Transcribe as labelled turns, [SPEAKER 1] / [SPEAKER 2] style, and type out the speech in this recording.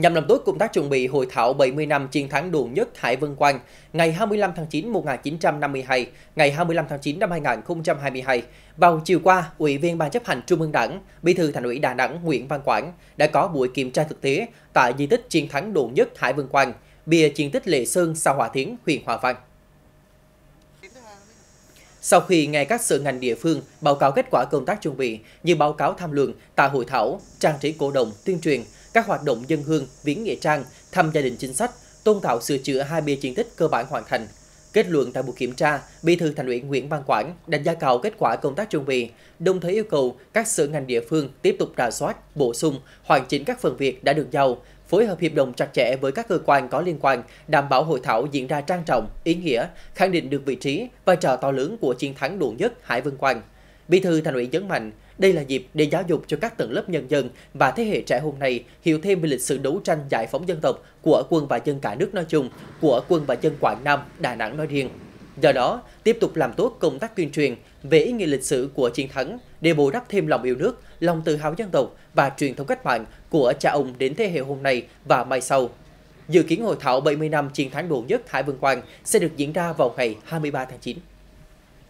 [SPEAKER 1] nhằm làm tốt công tác chuẩn bị hội thảo 70 năm chiến thắng đồn nhất Hải Vân Quan ngày 25 tháng 9 1952, ngày 25 tháng 9 năm 2022. Vào chiều qua, Ủy viên Ban chấp hành Trung ương Đảng, Bí thư Thành ủy Đà Nẵng Nguyễn Văn Quảng đã có buổi kiểm tra thực tế tại di tích chiến thắng đồn nhất Hải Vân Quan, bìa chiến tích Lệ Sơn, xã Hòa thiến huyện Hòa Vang. Sau khi nghe các sở ngành địa phương báo cáo kết quả công tác chuẩn bị như báo cáo tham luận, tại hội thảo, trang trí cổ động, tuyên truyền, các hoạt động dân hương, viếng nghĩa trang, thăm gia đình chính sách, tôn tạo sửa chữa hai bia chiến tích cơ bản hoàn thành. Kết luận tại buổi kiểm tra, Bí thư Thành ủy Nguyễn Văn Quảng đánh giá cao kết quả công tác chuẩn bị, đồng thời yêu cầu các sở ngành địa phương tiếp tục rà soát, bổ sung, hoàn chỉnh các phần việc đã được giao, phối hợp hiệp đồng chặt chẽ với các cơ quan có liên quan, đảm bảo hội thảo diễn ra trang trọng, ý nghĩa, khẳng định được vị trí, vai trò to lớn của chiến thắng đồn nhất Hải Vân Quan. Bí thư Thành ủy nhấn mạnh, đây là dịp để giáo dục cho các tầng lớp nhân dân và thế hệ trẻ hôm nay hiểu thêm về lịch sử đấu tranh giải phóng dân tộc của quân và dân cả nước nói chung, của quân và dân Quảng Nam, Đà Nẵng nói riêng. Do đó, tiếp tục làm tốt công tác tuyên truyền về ý nghĩa lịch sử của chiến thắng để bù đắp thêm lòng yêu nước, lòng tự hào dân tộc và truyền thống cách mạng của cha ông đến thế hệ hôm nay và mai sau. Dự kiến hội thảo 70 năm chiến thắng đồ nhất Hải Vân Quang sẽ được diễn ra vào ngày 23 tháng 9.